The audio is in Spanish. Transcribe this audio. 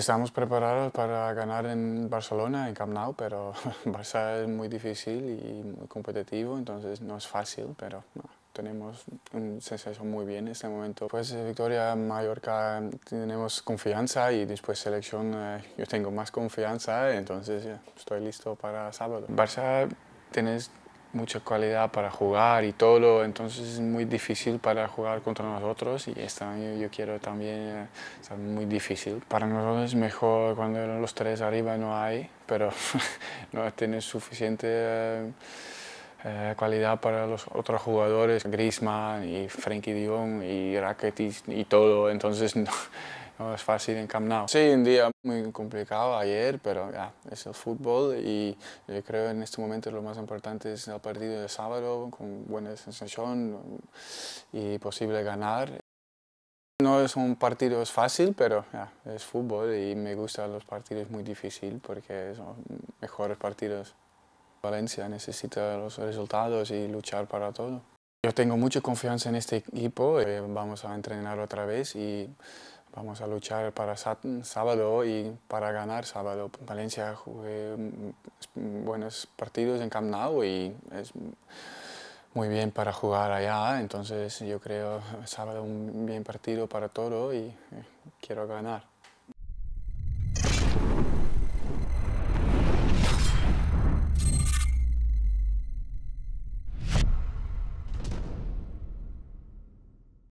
Estamos preparados para ganar en Barcelona, en Camp Nou, pero Barça es muy difícil y muy competitivo, entonces no es fácil, pero tenemos un sensación muy bien en este momento. Después pues, de eh, victoria Mallorca tenemos confianza y después selección eh, yo tengo más confianza, entonces estoy listo para sábado. Barça tienes mucha calidad para jugar y todo, entonces es muy difícil para jugar contra nosotros y este año yo quiero también eh, estar muy difícil. Para nosotros es mejor cuando los tres arriba no hay, pero no tiene suficiente eh, eh calidad para los otros jugadores, Griezmann y Frenkie de y Rakitic y todo, entonces no no es fácil en Camp Sí, un día muy complicado ayer, pero ya, es el fútbol y yo eh, creo en este momento lo más importante es el partido de sábado con buena sensación y posible ganar. No es un partido fácil, pero ya, es fútbol y me gustan los partidos muy difíciles porque son mejores partidos. Valencia necesita los resultados y luchar para todo. Yo tengo mucha confianza en este equipo, eh, vamos a entrenar otra vez y vamos a luchar para sábado y para ganar sábado. Valencia jugué mm, buenos partidos en Camp Nou y es muy bien para jugar allá, entonces yo creo sábado un bien partido para todo y eh, quiero ganar.